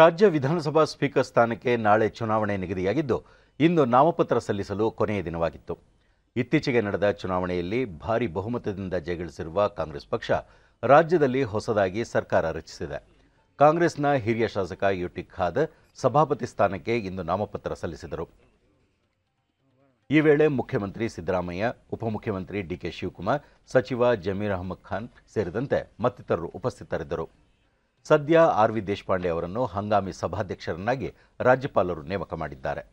ರಾಜ್ಯ ವಿಧಾನಸಭಾ ಸ್ಪೀಕರ್ ಸ್ಥಾನಕ್ಕೆ ನಾಳೆ ಚುನಾವಣೆ ನಿಗದಿಯಾಗಿದ್ದು ಇಂದು ನಾಮಪತ್ರ ಸಲ್ಲಿಸಲು ಕೊನೆಯ ದಿನವಾಗಿತ್ತು ಇತ್ತೀಚೆಗೆ ನಡೆದ ಚುನಾವಣೆಯಲ್ಲಿ ಭಾರಿ ಬಹುಮತದಿಂದ ಜಯಗಳಿಸಿರುವ ಕಾಂಗ್ರೆಸ್ ಪಕ್ಷ ರಾಜ್ಯದಲ್ಲಿ ಹೊಸದಾಗಿ ಸರ್ಕಾರ ರಚಿಸಿದೆ ಕಾಂಗ್ರೆಸ್ನ ಹಿರಿಯ ಶಾಸಕ ಯುಟಿ ಖಾದ್ ಸಭಾಪತಿ ಸ್ಥಾನಕ್ಕೆ ಇಂದು ನಾಮಪತ್ರ ಸಲ್ಲಿಸಿದರು ಈ ವೇಳೆ ಮುಖ್ಯಮಂತ್ರಿ ಸಿದ್ದರಾಮಯ್ಯ ಉಪಮುಖ್ಯಮಂತ್ರಿ ಡಿಕೆ ಶಿವಕುಮಾರ್ ಸಚಿವ ಜಮೀರ್ ಅಹಮದ್ ಖಾನ್ ಸೇರಿದಂತೆ ಮತ್ತಿತರರು ಉಪಸ್ಥಿತರಿದ್ದರು ಸದ್ಯ ಆರ್ ವಿ ದೇಶಪಾಂಡೆ ಅವರನ್ನು ಹಂಗಾಮಿ ಸಭಾಧ್ಯಕ್ಷರನ್ನಾಗಿ ರಾಜ್ಯಪಾಲರು ನೇಮಕ ಮಾಡಿದ್ದಾರೆ